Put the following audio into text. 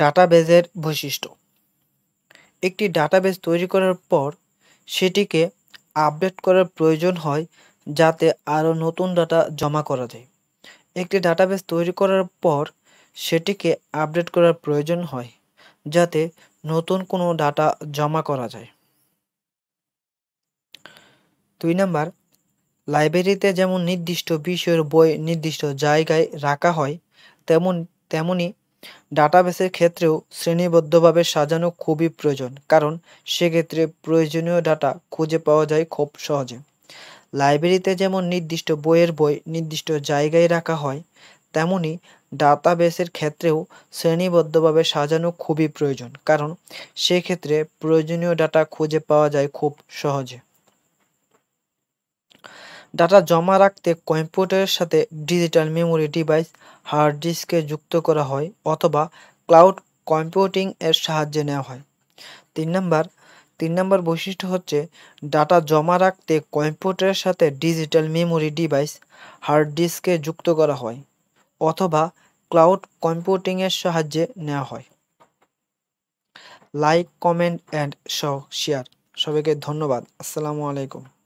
ডাটাবেজের বৈশিষ্ট্য একটি ডাটাবেজ তৈরি করার পর সেটিকে আপডেট করার প্রয়োজন হয় যাতে আরও নতুন ডাটা জমা করা যায় একটি ডাটাবেজ তৈরি করার পর সেটিকে আপডেট করার প্রয়োজন হয় যাতে নতুন কোনো ডাটা জমা করা যায় দুই নাম্বার লাইব্রেরিতে যেমন নির্দিষ্ট বিষয়ের বই নির্দিষ্ট জায়গায় রাখা হয় তেমন তেমনি ডাটাবেসের ক্ষেত্রেও শ্রেণীবদ্ধভাবে সাজানো খুবই প্রয়োজন কারণ সেক্ষেত্রে প্রয়োজনীয় ডাটা খুঁজে পাওয়া যায় খুব সহজে লাইব্রেরিতে যেমন নির্দিষ্ট বইয়ের বই নির্দিষ্ট জায়গায় রাখা হয় তেমনি ডাটাবেসের ক্ষেত্রেও শ্রেণীবদ্ধভাবে সাজানো খুবই প্রয়োজন কারণ সেক্ষেত্রে প্রয়োজনীয় ডাটা খুঁজে পাওয়া যায় খুব সহজে ডাটা জমা রাখতে কম্পিউটারের সাথে ডিজিটাল মেমোরি ডিভাইস হার্ড ডিস্কে যুক্ত করা হয় অথবা ক্লাউড কম্পিউটিং এর সাহায্যে নেওয়া হয় তিন নম্বর তিন নম্বর বৈশিষ্ট্য হচ্ছে ডাটা জমা রাখতে কম্পিউটারের সাথে ডিজিটাল মেমোরি ডিভাইস হার্ড ডিস্কে যুক্ত করা হয় অথবা ক্লাউড কম্পিউটিংয়ের সাহায্যে নেওয়া হয় লাইক কমেন্ট অ্যান্ড শেয়ার সবাইকে ধন্যবাদ আসসালামু আলাইকুম